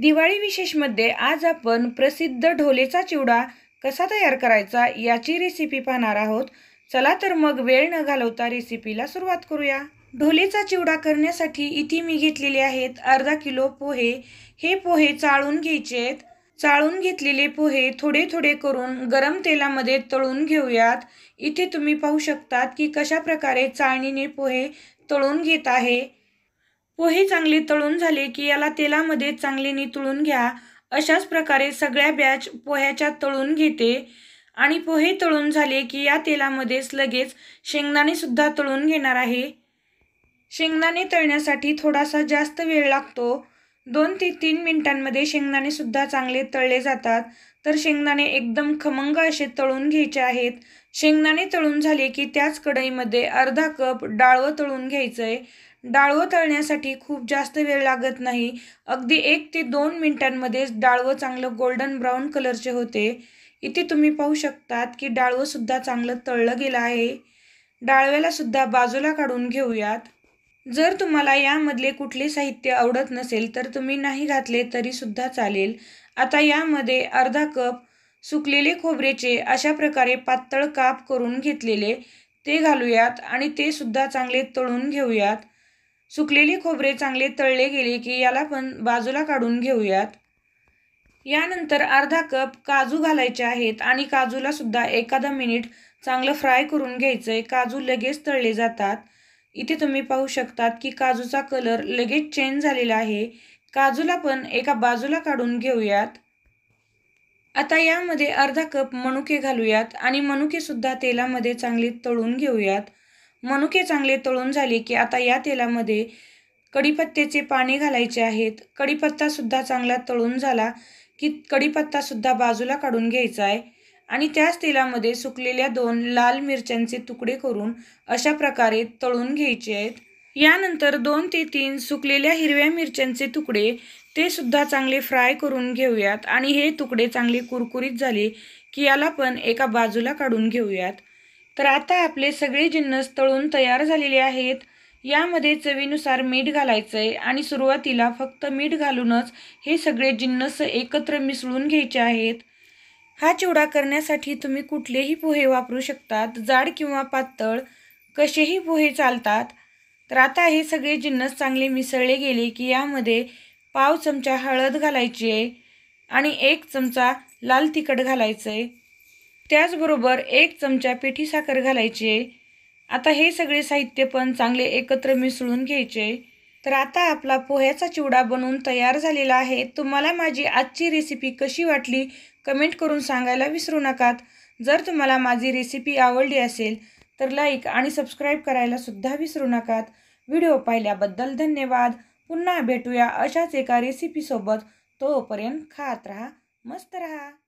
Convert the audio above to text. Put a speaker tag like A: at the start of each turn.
A: दिवाळी विशेषमध्ये आज आपण प्रसिद्ध ढोलेचा चिवडा कसा तयार करायचा याची रेसिपी पाहणार आहोत चला तर मग वेळ न घालवता रेसिपीला सुरुवात करूया ढोलेचा चिवडा करण्यासाठी इथे मी घेतलेले आहेत अर्धा किलो पोहे हे पोहे चाळून घ्यायचे चाळून घेतलेले पोहे थोडे थोडे करून गरम तेलामध्ये तळून घेऊयात इथे तुम्ही पाहू शकतात की कशा प्रकारे चाळणीने पोहे तळून घेत आहे पोहे चांगले तळून झाले की याला तेलामध्ये चांगले नितळून घ्या अशाच प्रकारे सगळ्या बॅच पोह्याच्या तळून घेते आणि पोहे तळून झाले की या तेलामध्येच लगेच शेंगदाणेसुद्धा तळून घेणार आहे शेंगदाणे तळण्यासाठी थोडासा जास्त वेळ लागतो दोन ते तीन मिनिटांमध्ये शेंगदाणे सुद्धा चांगले तळले जातात तर शेंगदाणे एकदम खमंग असे तळून घ्यायचे आहेत शेंगदाणे तळून झाले की त्याच कढईमध्ये अर्धा कप डाळवं तळून घ्यायचं आहे डाळवं तळण्यासाठी खूप जास्त वेळ लागत नाही अगदी एक ते दोन मिनटांमध्येच डाळवं चांगलं गोल्डन ब्राऊन कलरचे होते इथे तुम्ही पाहू शकतात की डाळवंसुद्धा चांगलं तळलं गेलं आहे डाळव्यालासुद्धा बाजूला काढून घेऊयात जर तुम्हाला यामधले कुठले साहित्य आवडत नसेल तर तुम्ही नाही घातले तरीसुद्धा चालेल आता यामध्ये अर्धा कप सुकलेले खोबरेचे अशा प्रकारे पातळ काप करून घेतलेले ते घालूयात आणि ते सुद्धा चांगले तळून घेऊयात सुकलेले खोबरे चांगले तळले गेले की याला पण बाजूला काढून घेऊयात यानंतर अर्धा कप काजू घालायचे आहेत आणि काजूला सुद्धा एखादा मिनिट चांगलं फ्राय करून घ्यायचं आहे काजू लगेच तळले जातात इथे तुम्ही पाहू शकतात की काजूचा कलर लगेच चेंज झालेला आहे काजूला पण एका बाजूला काढून घेऊयात आता यामध्ये अर्धा कप मनुके घालूयात आणि मनुकेसुद्धा तेलामध्ये चांगले तळून घेऊयात मनुके चांगले तळून झाले की आता या तेलामध्ये कडीपत्त्याचे पाणी घालायचे आहेत कडीपत्तासुद्धा चांगला तळून झाला की कडीपत्तासुद्धा बाजूला काढून घ्यायचा आहे आणि त्याच तेलामध्ये सुकलेल्या दोन लाल मिरच्यांचे तुकडे करून अशा प्रकारे तळून घ्यायचे आहेत यानंतर दोन ते तीन सुकलेल्या हिरव्या मिरच्यांचे तुकडे ते सुद्धा चांगले फ्राय करून घेऊयात आणि हे तुकडे चांगले कुरकुरीत झाले की याला पण एका बाजूला काढून घेऊयात तर आता आपले सगळे जिन्नस तळून तयार झालेले आहेत यामध्ये चवीनुसार मीठ घालायचं आहे आणि सुरुवातीला फक्त मीठ घालूनच हे सगळे जिन्नस एकत्र मिसळून घ्यायचे आहेत हा चिवडा करण्यासाठी तुम्ही कुठलेही पोहे वापरू शकतात जाड किंवा पातळ कसेही पोहे चालतात तर आता हे सगळे जिन्नस चांगले मिसळले गेले की यामध्ये पाव चमचा हळद घालायची आहे आणि एक चमचा लाल तिखट घालायचं आहे त्याचबरोबर एक चमचा पिठी साखर घालायची आहे आता हे सगळे साहित्य पण चांगले एकत्र मिसळून घ्यायचे तर आता आपला पोह्याचा चिवडा बनवून तयार झालेला आहे तुम्हाला माझी आजची रेसिपी कशी वाटली कमेंट करून सांगायला विसरू नका जर तुम्हाला माझी रेसिपी आवडली असेल तर लाईक आणि सबस्क्राईब करायला सुद्धा विसरू नका व्हिडिओ पाहिल्याबद्दल धन्यवाद पुन्हा भेटूया अशाच एका रेसिपीसोबत तोपर्यंत खात राहा मस्त राहा